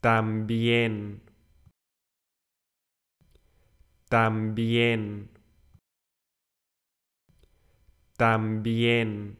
También. También. También.